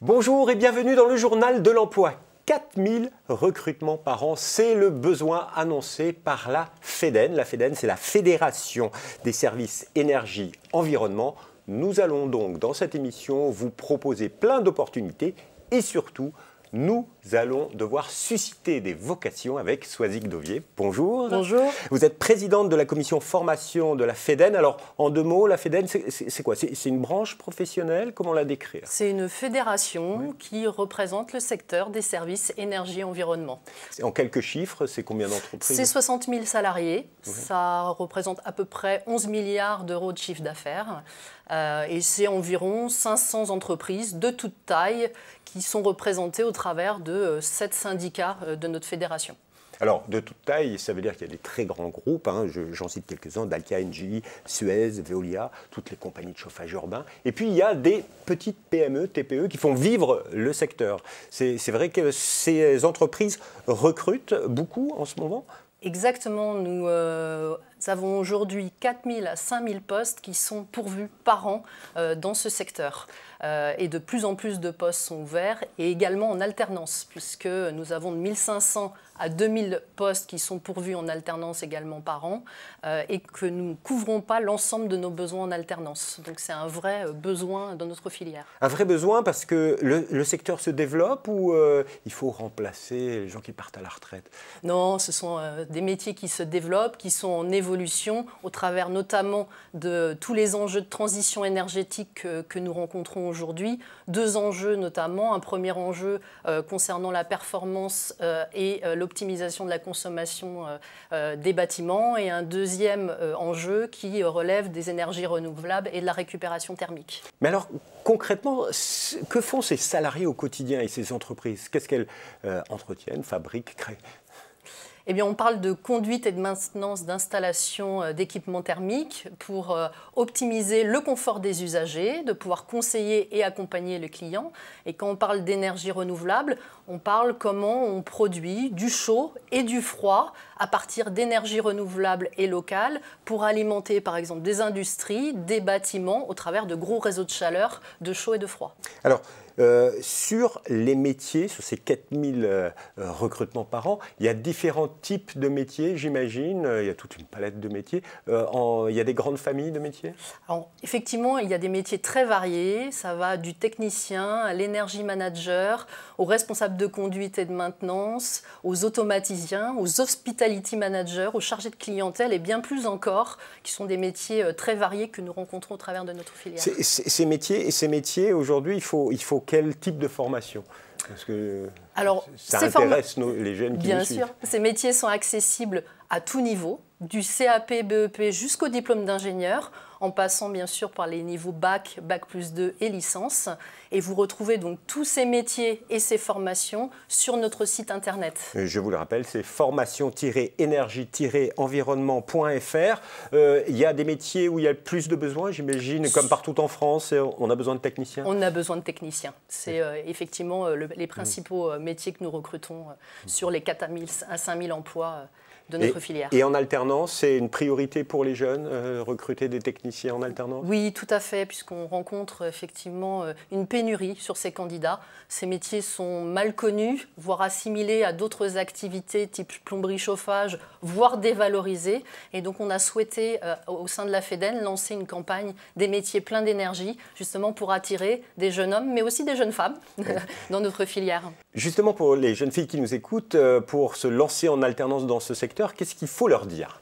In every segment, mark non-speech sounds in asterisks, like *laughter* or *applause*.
Bonjour et bienvenue dans le journal de l'emploi. 4000 recrutements par an, c'est le besoin annoncé par la FEDEN. La FEDEN, c'est la Fédération des services énergie environnement. Nous allons donc dans cette émission vous proposer plein d'opportunités et surtout nous allons devoir susciter des vocations avec Swazik Dovier. Bonjour. Bonjour. Vous êtes présidente de la commission formation de la FEDEN. Alors, en deux mots, la FEDEN, c'est quoi C'est une branche professionnelle Comment la décrire C'est une fédération qui représente le secteur des services énergie-environnement. En quelques chiffres, c'est combien d'entreprises C'est 60 000 salariés. Ça représente à peu près 11 milliards d'euros de chiffre d'affaires. Euh, et c'est environ 500 entreprises de toute taille qui sont représentées au travers de de euh, sept syndicats euh, de notre fédération. Alors, de toute taille, ça veut dire qu'il y a des très grands groupes, hein. j'en cite quelques-uns, Dalkia, engie Suez, Veolia, toutes les compagnies de chauffage urbain. Et puis, il y a des petites PME, TPE, qui font vivre le secteur. C'est vrai que ces entreprises recrutent beaucoup en ce moment Exactement, nous euh, nous avons aujourd'hui 4 000 à 5 000 postes qui sont pourvus par an euh, dans ce secteur. Euh, et de plus en plus de postes sont ouverts et également en alternance, puisque nous avons de 1500 à 2000 postes qui sont pourvus en alternance également par an euh, et que nous ne couvrons pas l'ensemble de nos besoins en alternance. Donc c'est un vrai besoin dans notre filière. Un vrai besoin parce que le, secteur se développe ou il faut remplacer les gens qui partent à la retraite Non, ce sont des métiers qui se développent, qui sont en évolution au travers notamment de tous les enjeux de transition énergétique que, nous rencontrons aujourd'hui. Deux enjeux notamment, un premier enjeu euh, concernant la performance euh, et euh, l'optimisation de la consommation des bâtiments et un deuxième enjeu qui relève des énergies renouvelables et de la récupération thermique. Mais alors concrètement, que font ces salariés au quotidien et ces entreprises Qu'est-ce qu'elles entretiennent, fabriquent, créent eh bien, on parle de conduite et de maintenance d'installation euh, d'équipements thermiques pour euh, optimiser le confort des usagers, de pouvoir conseiller et accompagner le client. Et quand on parle d'énergie renouvelable, on parle comment on produit du chaud et du froid à partir d'énergie renouvelable et locale pour alimenter, par exemple, des industries, des bâtiments au travers de gros réseaux de chaleur, de chaud et de froid. Alors, euh, sur les métiers, sur ces 4000 euh, recrutements par an, il y a différents types de métiers, j'imagine. Euh, il y a toute une palette de métiers. il y a des grandes familles de métiers Alors, Effectivement, il y a des métiers très variés. Ça va du technicien à l'énergie manager, aux responsables de conduite et de maintenance, aux automatisiens, aux hospitality managers, aux chargés de clientèle et bien plus encore, qui sont des métiers très variés que nous rencontrons au travers de notre filière. Ces, métiers, ces métiers aujourd'hui, il faut, il faut quel type de formation Parce que ça intéresse les jeunes qui Bien sûr, ces métiers sont accessibles à tout niveau, du CAP, BEP jusqu'au diplôme d'ingénieur en passant bien sûr par les niveaux bac, bac plus 2 et licence. Et vous retrouvez donc tous ces métiers et ces formations sur notre site internet. Je vous le rappelle, c'est formation-énergie-environnement.fr. Euh, il y a des métiers où il y a plus de besoins, j'imagine, comme partout en France, on a besoin de techniciens. On a besoin de techniciens. C'est euh, effectivement euh, les principaux mmh. métiers que nous recrutons mmh. sur les 4 à 5 000 emplois de notre filière. Et en alternance, c'est une priorité pour les jeunes, recruter des techniciens en alternance Oui, tout à fait, puisqu'on rencontre euh, effectivement euh, une pénurie sur ces candidats. Ces métiers sont mal connus, voire assimilés à d'autres activités type plomberie, chauffage, voire dévalorisés. Et donc on a souhaité, euh, au sein de la FEDEN, lancer une campagne des métiers pleins d'énergie, justement pour attirer des jeunes hommes, mais aussi des jeunes femmes *laughs* dans notre filière. Justement, pour les jeunes filles qui nous écoutent, pour se lancer en alternance dans ce secteur, qu'est-ce qu'il faut leur dire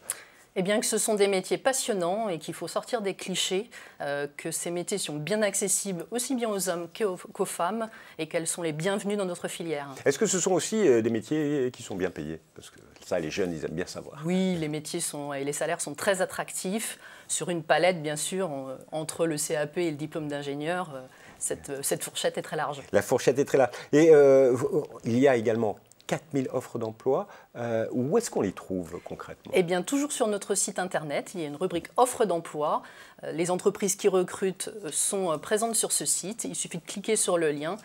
eh bien que ce sont des métiers passionnants et qu'il faut sortir des clichés, euh, que ces métiers sont bien accessibles aussi bien aux hommes qu'aux femmes et qu'elles sont les bienvenues dans notre filière. Est-ce que ce sont aussi euh, des métiers qui sont bien payés Parce que ça, les jeunes, ils aiment bien savoir. Oui, les métiers sont, et les salaires sont très attractifs, sur une palette bien sûr, entre le CAP et le diplôme d'ingénieur. Euh, cette, cette, fourchette est très large. La fourchette est très large. Et il y a également 4000 offres d'emploi. Euh, où est-ce qu'on les trouve concrètement Eh bien, toujours sur notre site internet, il y a une rubrique offres d'emploi. Euh, les entreprises qui recrutent euh, sont présentes sur ce site. Il suffit de cliquer sur le lien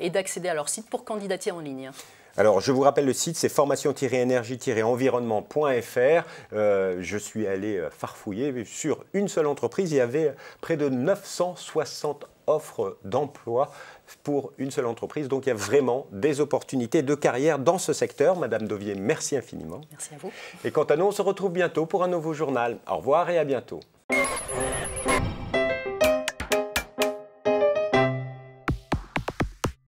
et d'accéder à leur site pour candidater en ligne. Alors, je vous rappelle le site, c'est formation-énergie-environnement.fr. Euh, je suis allé euh, farfouiller sur une seule entreprise. Il y avait près de 960 offres d'emploi pour une seule entreprise. Donc, il y a vraiment des opportunités de carrière dans ce secteur. Madame Dovier, merci infiniment. Merci à vous. Et quant à nous, on se retrouve bientôt pour un nouveau journal. Au revoir et à bientôt.